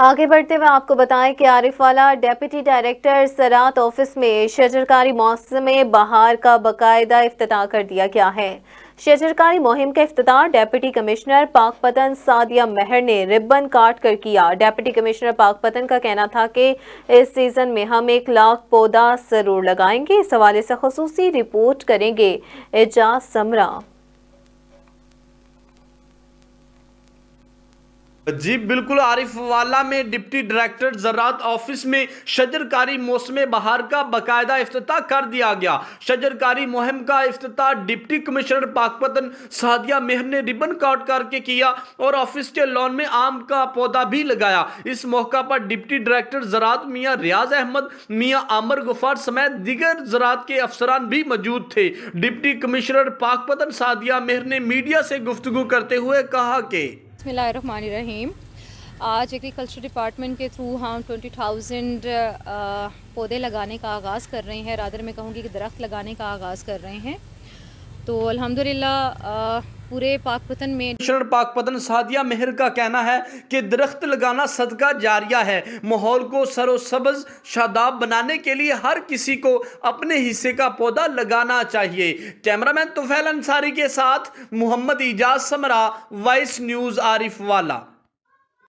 आगे बढ़ते हुए आपको बताएं कि आरिफ वाला डेप्यूटी डायरेक्टर सरात ऑफिस में शजरकारी मौसम में बहार का बाकायदा अफ्ताह कर दिया गया है शजरकारी मुहिम का अफ्ताह डेप्यूटी कमिश्नर पाक पतन सादिया मेहर ने रिबन काट कर किया डेप्यूटी कमिश्नर पाक पतन का कहना था कि इस सीज़न में हम एक लाख पौधा ज़रूर लगाएंगे इस हवाले से खसूसी रिपोर्ट करेंगे एजाज समरा जी बिल्कुल आरिफ वाला में डिप्टी डायरेक्टर ज़रात ऑफिस में शजरकारी मौसम बहार का बाकायदा अफ्ताह कर दिया गया शजरकारी मुहिम का अफ्ताह डिप्टी कमिश्नर पाकपतन सादिया मेहर ने रिबन काट करके किया और ऑफिस के लॉन में आम का पौधा भी लगाया इस मौका पर डिप्टी डायरेक्टर ज़रात मियाँ रियाज अहमद मियाँ आमर गुफार समेत दिगर ज़रात के अफसरान भी मौजूद थे डिप्टी कमिश्नर पाकपतन सादिया मेहर ने मीडिया से गुफ्तु करते हुए कहा कि बिसमीम आज एग्रीकल्चर डिपार्टमेंट के थ्रू हम ट्वेंटी थाउजेंड पौधे लगाने का आगाज़ कर रहे हैं रादर मैं कहूँगी कि दरख्त लगाने का आगाज़ कर रहे हैं तो अल्हम्दुलिल्लाह पूरे पाकपतन में शरण पाकपतन सादिया मेहर का कहना है कि दरख्त लगाना सदका जारिया है माहौल को सरोसब्ज शादाब बनाने के लिए हर किसी को अपने हिस्से का पौधा लगाना चाहिए कैमरामैन तुफैल अंसारी के साथ मोहम्मद इजाज समरा वाइस न्यूज़ आरिफ वाला